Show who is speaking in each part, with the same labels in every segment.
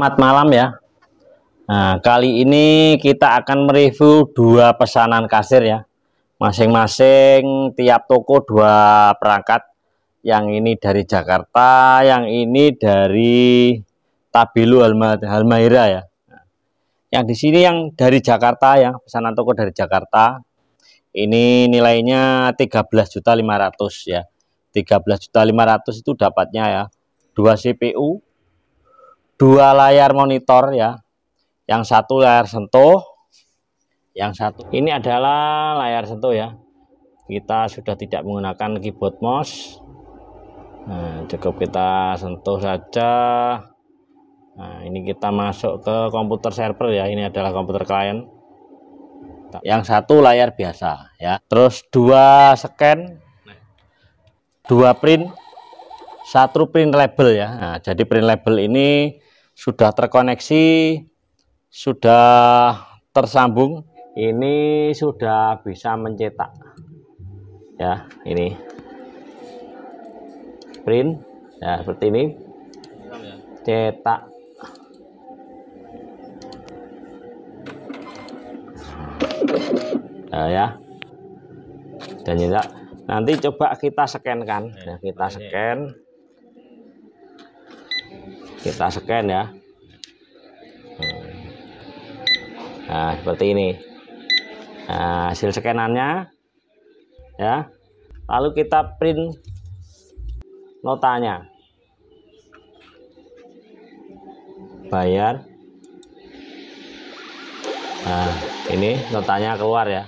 Speaker 1: Selamat malam ya. Nah, kali ini kita akan mereview dua pesanan kasir ya. Masing-masing tiap toko dua perangkat. Yang ini dari Jakarta, yang ini dari Tabilu Halma, ya. Nah, yang di sini yang dari Jakarta ya, pesanan toko dari Jakarta. Ini nilainya 13.500 ya. 13.500 itu dapatnya ya 2 CPU dua layar monitor ya. Yang satu layar sentuh, yang satu ini adalah layar sentuh ya. Kita sudah tidak menggunakan keyboard mouse. Nah, cukup kita sentuh saja. Nah, ini kita masuk ke komputer server ya. Ini adalah komputer klien. Yang satu layar biasa ya. Terus dua scan, dua print, satu print label ya. Nah, jadi print label ini sudah terkoneksi, sudah tersambung. Ini sudah bisa mencetak. Ya, ini. Print. Ya, seperti ini. Cetak. Nah, ya. Dan ini nanti coba kita scan kan. Nah, kita scan kita scan ya nah seperti ini nah, hasil scanannya ya lalu kita print notanya bayar nah ini notanya keluar ya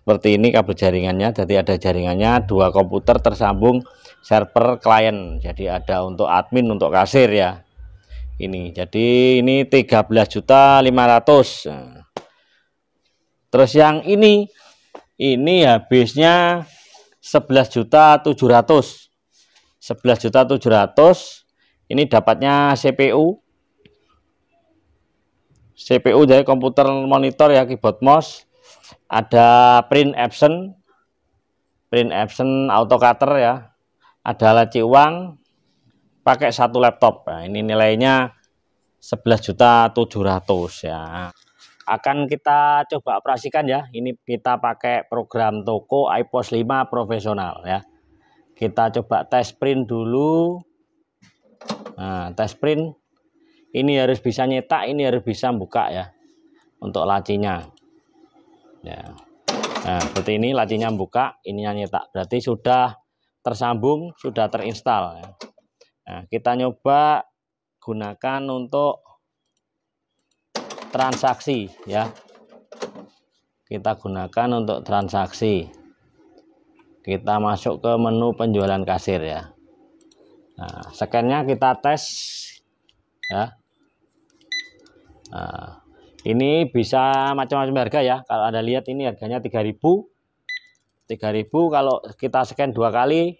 Speaker 1: seperti ini kabel jaringannya jadi ada jaringannya dua komputer tersambung server klien jadi ada untuk admin untuk kasir ya ini jadi ini 13 juta 500 terus yang ini ini habisnya 11 juta 700 11 juta 700 ini dapatnya CPU CPU dari komputer monitor ya keyboard mouse ada print Epson, print Epson, auto cutter ya adalah laci pakai satu laptop. Nah, ini nilainya juta 700 ya. Akan kita coba operasikan ya. Ini kita pakai program toko iPos 5 profesional ya. Kita coba tes print dulu. Nah, tes print ini harus bisa nyetak, ini harus bisa buka ya. Untuk lacinya. Ya. Nah, seperti ini lacinya buka, ininya nyetak. Berarti sudah tersambung sudah terinstal. Ya. Nah, kita nyoba gunakan untuk transaksi ya. Kita gunakan untuk transaksi. Kita masuk ke menu penjualan kasir ya. Nah, scan kita tes ya. Nah, ini bisa macam-macam harga ya. Kalau Anda lihat ini harganya 3000 3000 kalau kita scan dua kali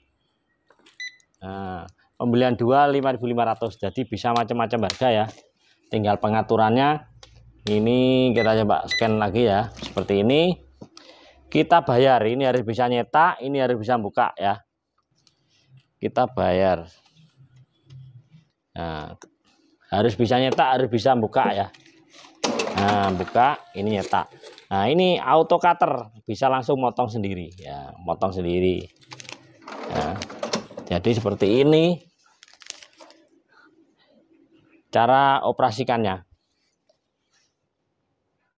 Speaker 1: nah, pembelian dua 5500 jadi bisa macam-macam harga ya tinggal pengaturannya ini kita coba scan lagi ya seperti ini kita bayar ini harus bisa nyetak ini harus bisa buka ya kita bayar nah, harus bisa nyetak harus bisa buka ya Nah, buka ini nyetak ya, Nah, ini auto cutter, bisa langsung motong sendiri ya, motong sendiri. Ya. Jadi seperti ini cara operasikannya.